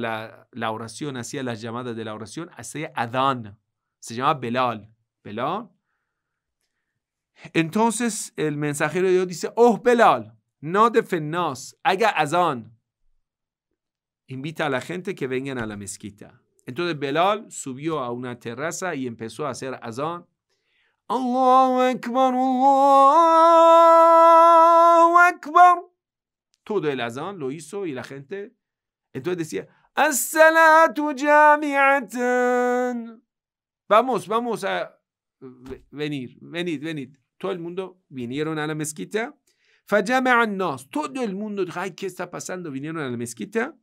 Speaker 1: la, oración, hacía las llamadas de la oración, hacía Adán, se llamaba Belal. Belal. Entonces el mensajero de Dios dice, oh Belal, no defendas, haga Adán. Invita a la gente que vengan a la mezquita. Entonces Belal subió a una terraza y empezó a hacer Adán. Allahu Akbar, Allahu Akbar todo el azán lo hizo y la gente. Entonces decía, As-salatu jami'atan. Vamos, vamos a venir, venid, venid. Todo el mundo vinieron a la mezquita. nas. Todo el mundo dijo, ay, ¿qué está pasando? Vinieron a la mezquita.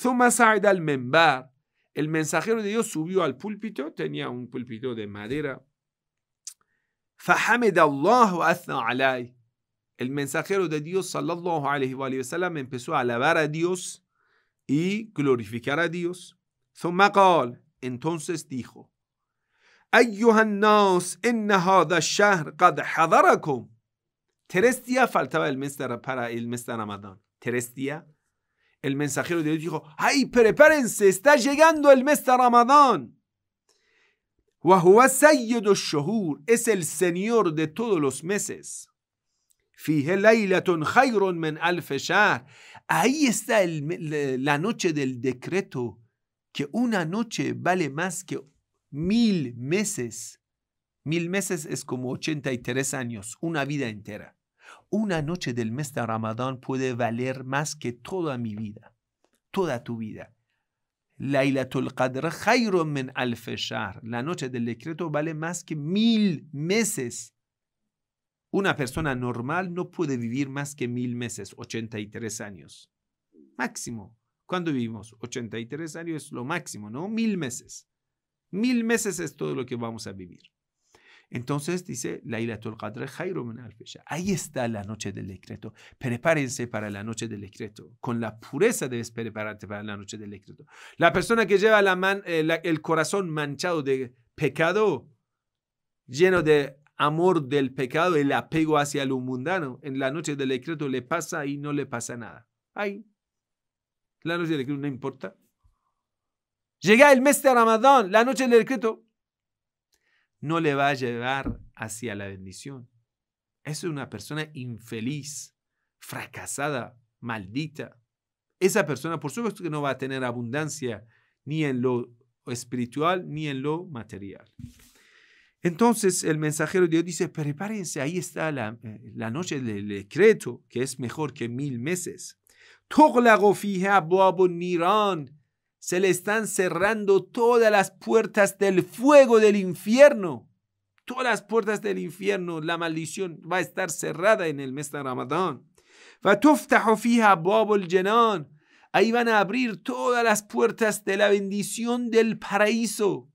Speaker 1: Thumma al-membar. El mensajero de Dios subió al púlpito, tenía un púlpito de madera. Fahamed Allah alay el mensajero de Dios, sallallahu alayhi wa sallam, empezó a alabar a Dios y glorificar a Dios. Entonces dijo, Tres días faltaba el mes de, para el mes de Ramadán. Tres El mensajero de Dios dijo, ¡ay, prepárense! Está llegando el mes de Ramadán. Es el Señor de todos los meses. Fije Men Al Ahí está la noche del decreto, que una noche vale más que mil meses. Mil meses es como 83 años, una vida entera. Una noche del mes de Ramadán puede valer más que toda mi vida, toda tu vida. Qadr men al feshar. La noche del decreto vale más que mil meses. Una persona normal no puede vivir más que mil meses, 83 años. Máximo. ¿Cuándo vivimos? 83 años es lo máximo, ¿no? Mil meses. Mil meses es todo lo que vamos a vivir. Entonces dice, Qadr Jairo min Ahí está la noche del decreto. Prepárense para la noche del decreto. Con la pureza debes prepararte para la noche del decreto. La persona que lleva eh, el corazón manchado de pecado, lleno de amor del pecado, el apego hacia lo mundano. En la noche del decreto le pasa y no le pasa nada. Ahí. La noche del decreto no importa. Llega el mes de Ramadán, la noche del decreto. No le va a llevar hacia la bendición. Es una persona infeliz, fracasada, maldita. Esa persona, por supuesto que no va a tener abundancia ni en lo espiritual ni en lo material. Entonces el mensajero de Dios dice, prepárense, ahí está la, eh, noche del decreto, que es mejor que mil meses. Se le están cerrando todas las puertas del fuego del infierno. Todas las puertas del infierno, la maldición va a estar cerrada en el mes de Ramadán. Ahí van a abrir todas las puertas de la bendición del paraíso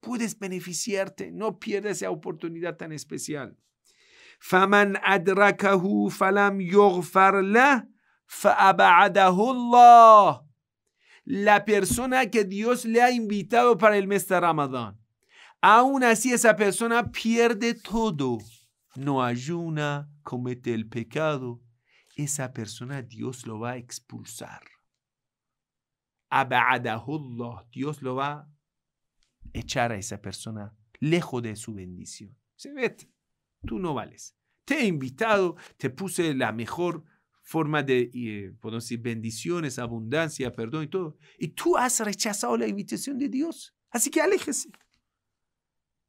Speaker 1: puedes beneficiarte, no pierdas esa oportunidad tan especial. Faman adrakahu falam ¿Fa La persona que Dios le ha invitado para el mes de Ramadán. Aún así esa persona pierde todo. No ayuna, comete el pecado. Esa persona Dios lo va a expulsar. Dios lo va echar a esa persona lejos de su bendición. Se vete, tú no vales. Te he invitado, te puse la mejor forma de, eh, podemos decir, bendiciones, abundancia, perdón y todo. Y tú has rechazado la invitación de Dios. Así que aléjese.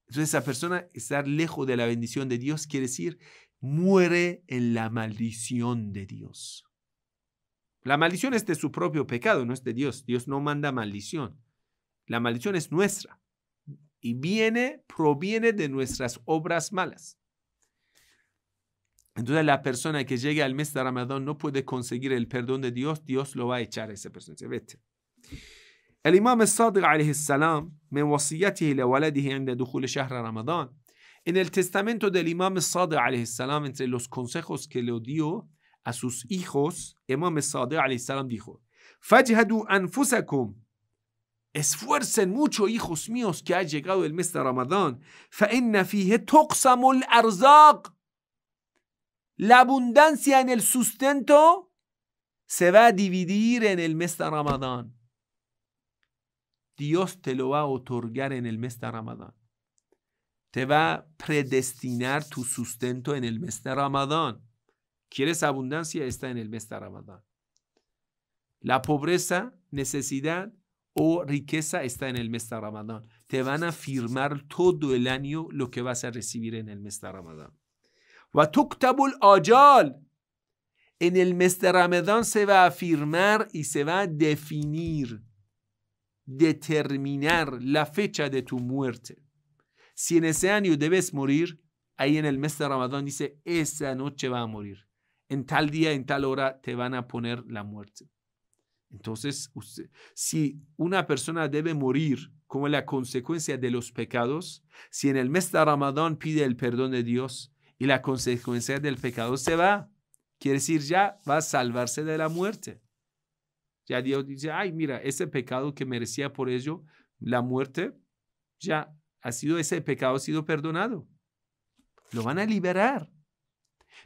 Speaker 1: Entonces esa persona, estar lejos de la bendición de Dios, quiere decir, muere en la maldición de Dios. La maldición es de su propio pecado, no es de Dios. Dios no manda maldición. La maldición es nuestra y viene, proviene de nuestras obras malas. Entonces la persona que llegue al mes de Ramadán no puede conseguir el perdón de Dios, Dios lo va a echar a esa persona. Vete. imam Sadiq عليه السلام me وصيته En el testamento del Imam Sadiq alayhi salam, entre los consejos que le dio a sus hijos, Imam Sadiq alayhi salam dijo: "Fajhadu anfusakum Esfuercen mucho, hijos míos, que ha llegado el mes de Ramadán. La abundancia en el sustento se va a dividir en el mes de Ramadán. Dios te lo va a otorgar en el mes de Ramadán. Te va a predestinar tu sustento en el mes de Ramadán. ¿Quieres abundancia? Está en el mes de Ramadán. La pobreza, necesidad, o riqueza está en el mes de Ramadán. Te van a firmar todo el año lo que vas a recibir en el mes de Ramadán. En el mes de Ramadán se va a firmar y se va a definir, determinar la fecha de tu muerte. Si en ese año debes morir, ahí en el mes de Ramadán dice, esa noche va a morir. En tal día, en tal hora te van a poner la muerte. Entonces, si una persona debe morir como la consecuencia de los pecados, si en el mes de Ramadán pide el perdón de Dios y la consecuencia del pecado se va, quiere decir ya va a salvarse de la muerte. Ya Dios dice, ay, mira, ese pecado que merecía por ello la muerte, ya ha sido ese pecado, ha sido perdonado. Lo van a liberar.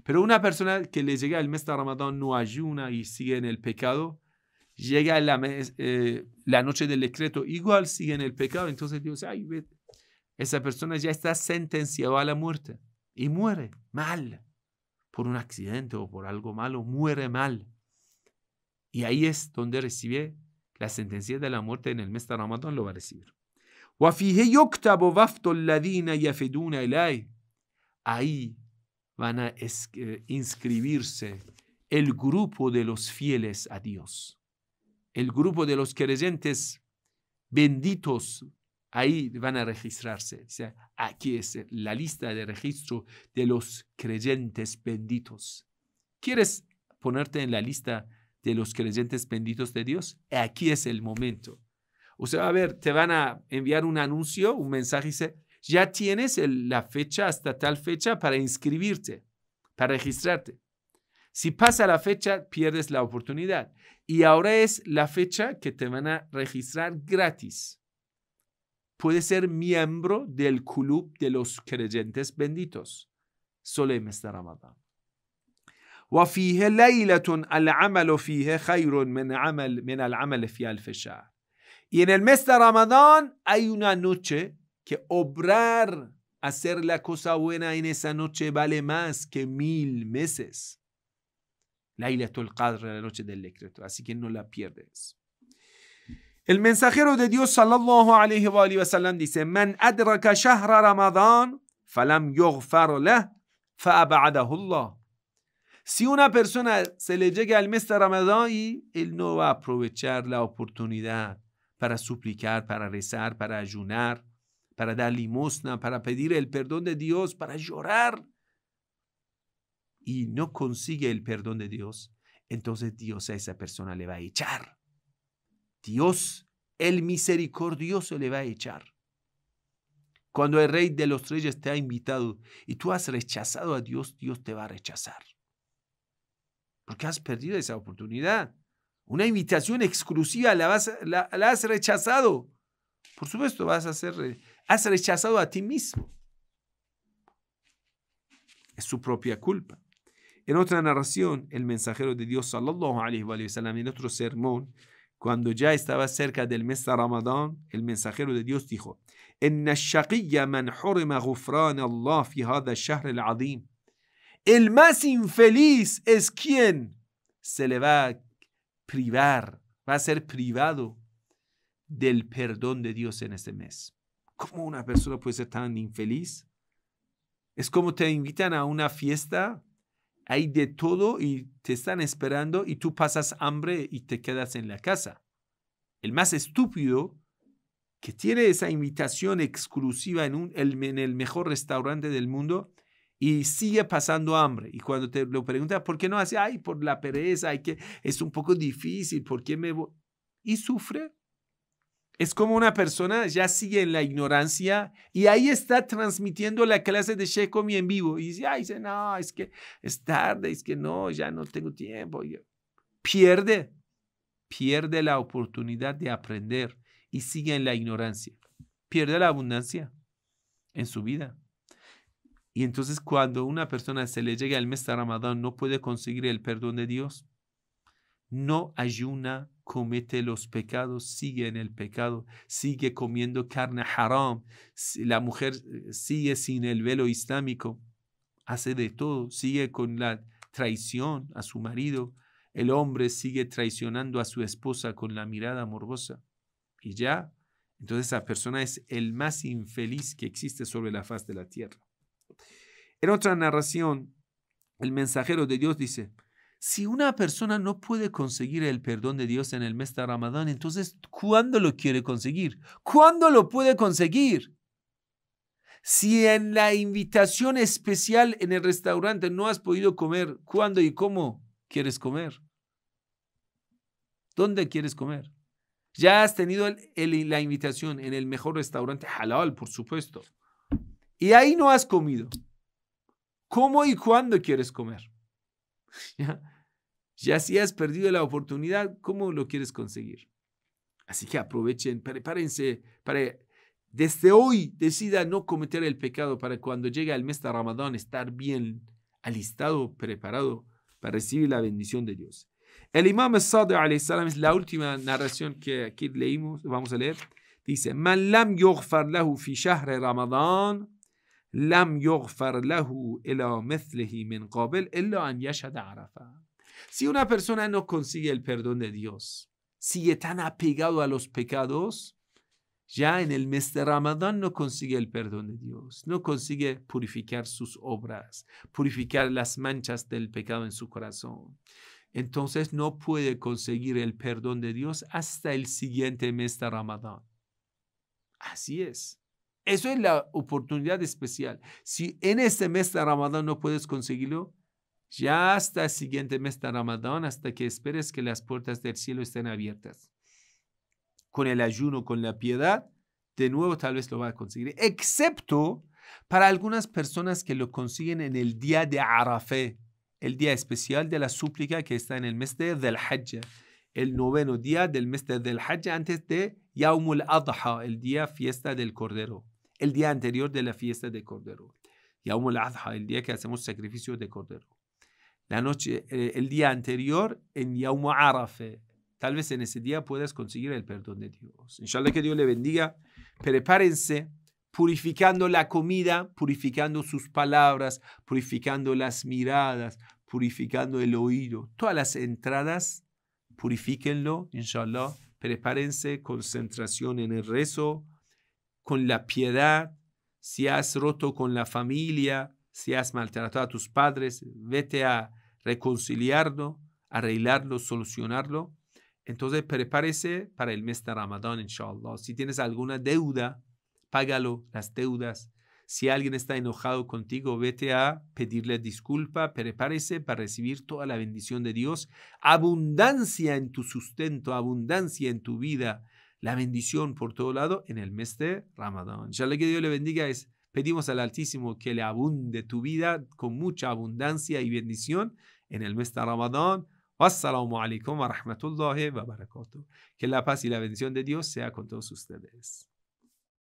Speaker 1: Pero una persona que le llega el mes de Ramadán, no ayuna y sigue en el pecado, llega eh, la, noche del decreto, igual sigue en el pecado, entonces Dios, ay, esa persona ya está sentenciada a la muerte y muere mal por un accidente o por algo malo, muere mal. Y ahí es donde recibe la sentencia de la muerte en el mes de Ramadán, lo va a recibir. Ahí van a eh, inscribirse el grupo de los fieles a Dios el grupo de los creyentes benditos, ahí van a registrarse. O sea, aquí es la lista de registro de los creyentes benditos. ¿Quieres ponerte en la lista de los creyentes benditos de Dios? Aquí es el momento. Usted va a ver, te van a enviar un anuncio, un mensaje, dice, ya tienes la fecha hasta tal fecha para inscribirte, para registrarte. Si pasa la fecha, pierdes la oportunidad. Y ahora es la fecha que te van a registrar gratis. Puedes ser miembro del club de los creyentes benditos. Solo en mes de Ramadán. Y en el mes de Ramadán hay una noche que obrar, hacer la cosa buena en esa noche vale más que mil meses. Lailatul Qadr, la noche del decreto. Así que no la pierdes. El mensajero de Dios sallallahu alayhi wa sallam, dice: "Man adraka shahra Ramadán falam yughfar lah fa'aba'adahu Allah." Si una persona se le llega al mes de Ramadán él no va a aprovechar la oportunidad para suplicar, para rezar, para ayunar, para dar limosna, para pedir el perdón de Dios, para llorar, y no consigue el perdón de Dios, entonces Dios a esa persona le va a echar. Dios, el misericordioso, le va a echar. Cuando el rey de los reyes te ha invitado y tú has rechazado a Dios, Dios te va a rechazar. Porque has perdido esa oportunidad. Una invitación exclusiva la, la, has rechazado. Por supuesto, vas a ser, has rechazado a ti mismo. Es su propia culpa. En otra narración, el mensajero de Dios sallallahu wa sallam, en otro sermón, cuando ya estaba cerca del mes de Ramadán, el mensajero de Dios dijo: El más infeliz es quien se le va a privar, va a ser privado del perdón de Dios en este mes. ¿Cómo una persona puede ser tan infeliz? Es como te invitan a una fiesta hay de todo y te están esperando y tú pasas hambre y te quedas en la casa. El más estúpido que tiene esa invitación exclusiva en, el mejor restaurante del mundo y sigue pasando hambre. Y cuando te lo pregunta, ¿por qué no hace? Ay, por la pereza, hay que, es un poco difícil, ¿por qué me Y sufre es como una persona ya sigue en la ignorancia y ahí está transmitiendo la clase de Shekomi en vivo. Y dice, ay dice, no, es que es tarde, es que no, ya no tengo tiempo. Pierde, pierde la oportunidad de aprender y sigue en la ignorancia. Pierde la abundancia en su vida. Y entonces cuando una persona se le llega el mes de Ramadán, no puede conseguir el perdón de Dios, no ayuna comete los pecados, sigue en el pecado, sigue comiendo carne haram, la mujer eh, sigue sin el velo islámico, hace de todo, sigue con la traición a su marido, el hombre sigue traicionando a su esposa con la mirada morbosa. Y ya, entonces esa persona es el más infeliz que existe sobre la faz de la tierra. En otra narración, el mensajero de Dios dice, si una persona no puede conseguir el perdón de Dios en el mes de Ramadán, entonces, ¿cuándo lo quiere conseguir? ¿Cuándo lo puede conseguir? Si en la invitación especial en el restaurante no has podido comer, ¿cuándo y cómo quieres comer? ¿Dónde quieres comer? Ya has tenido la invitación en el mejor restaurante halal, por supuesto. Y ahí no has comido. ¿Cómo y cuándo quieres comer? ¿Ya? Ya si has perdido la oportunidad, ¿cómo lo quieres conseguir? Así que aprovechen, prepárense para desde hoy decida no cometer el pecado para cuando llegue el mes de Ramadán estar bien alistado, preparado para recibir la bendición de Dios. El imam Sadiq alayhi es la última narración que aquí leímos, vamos a leer. Dice, "Man lam yughfar lahu fi Ramadan, lam yughfar lahu ila mithlihi min qabl illa an yashhad si una persona no consigue el perdón de Dios, sigue tan apegado a los pecados, ya en el mes de Ramadán no consigue el perdón de Dios, no consigue purificar sus obras, purificar las manchas del pecado en su corazón. Entonces no puede conseguir el perdón de Dios hasta el siguiente mes de Ramadán. Así es. Eso es la oportunidad especial. Si en este mes de Ramadán no puedes conseguirlo, ya hasta el siguiente mes de Ramadán, hasta que esperes que las puertas del cielo estén abiertas. Con el ayuno, con la piedad, de nuevo tal vez lo va a conseguir. Excepto para algunas personas que lo consiguen en el día de Arafé, el día especial de la súplica que está en el mes de Del Hajj, el noveno día del mes de Del Hajj antes de Yaumul Adha, el día fiesta del Cordero, el día anterior de la fiesta del Cordero. Yaumul Adha, el día que hacemos sacrificio de Cordero la noche, eh, el día anterior en Yawm Arafe Tal vez en ese día puedas conseguir el perdón de Dios. Inshallah que Dios le bendiga. Prepárense purificando la comida, purificando sus palabras, purificando las miradas, purificando el oído. Todas las entradas, purifíquenlo, inshallah. Prepárense, concentración en el rezo, con la piedad. Si has roto con la familia, si has maltratado a tus padres, vete a reconciliarlo, arreglarlo, solucionarlo. Entonces prepárese para el mes de Ramadán, inshallah. Si tienes alguna deuda, págalo las deudas. Si alguien está enojado contigo, vete a pedirle disculpa, prepárese para recibir toda la bendición de Dios, abundancia en tu sustento, abundancia en tu vida, la bendición por todo lado en el mes de Ramadán. Inshallah que Dios le bendiga. Es Pedimos al Altísimo que le abunde tu vida con mucha abundancia y bendición en el mes de Ramadán. Wassalamu alaikum wa rahmatullahi wa barakatuh. Que la paz y la bendición de Dios sea con todos ustedes.